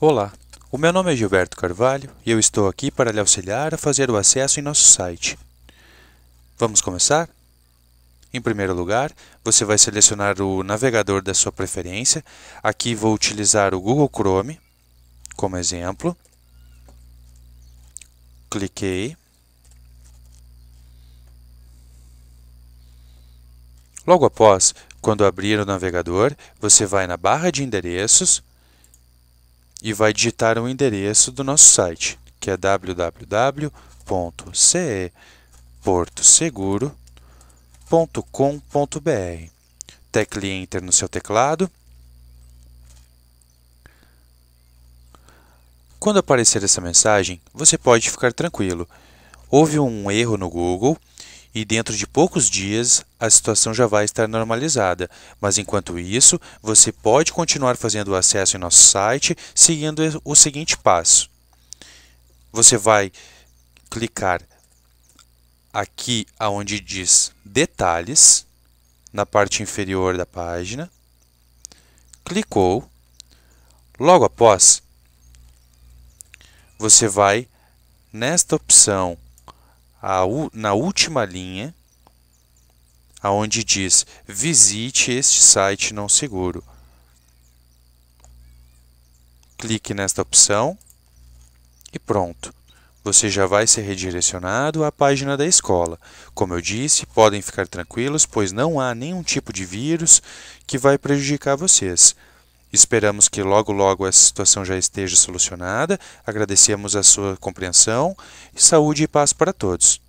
Olá, o meu nome é Gilberto Carvalho e eu estou aqui para lhe auxiliar a fazer o acesso em nosso site. Vamos começar? Em primeiro lugar, você vai selecionar o navegador da sua preferência. Aqui vou utilizar o Google Chrome como exemplo. Cliquei. Logo após, quando abrir o navegador, você vai na barra de endereços e vai digitar o endereço do nosso site, que é www.ceportoseguro.com.br. Tecle Enter no seu teclado. Quando aparecer essa mensagem, você pode ficar tranquilo. Houve um erro no Google e dentro de poucos dias a situação já vai estar normalizada. Mas enquanto isso, você pode continuar fazendo o acesso em nosso site seguindo o seguinte passo. Você vai clicar aqui aonde diz detalhes na parte inferior da página. Clicou. Logo após, você vai nesta opção a, na última linha, aonde diz visite este site não seguro. Clique nesta opção e pronto. Você já vai ser redirecionado à página da escola. Como eu disse, podem ficar tranquilos, pois não há nenhum tipo de vírus que vai prejudicar vocês. Esperamos que logo, logo essa situação já esteja solucionada. Agradecemos a sua compreensão. Saúde e paz para todos.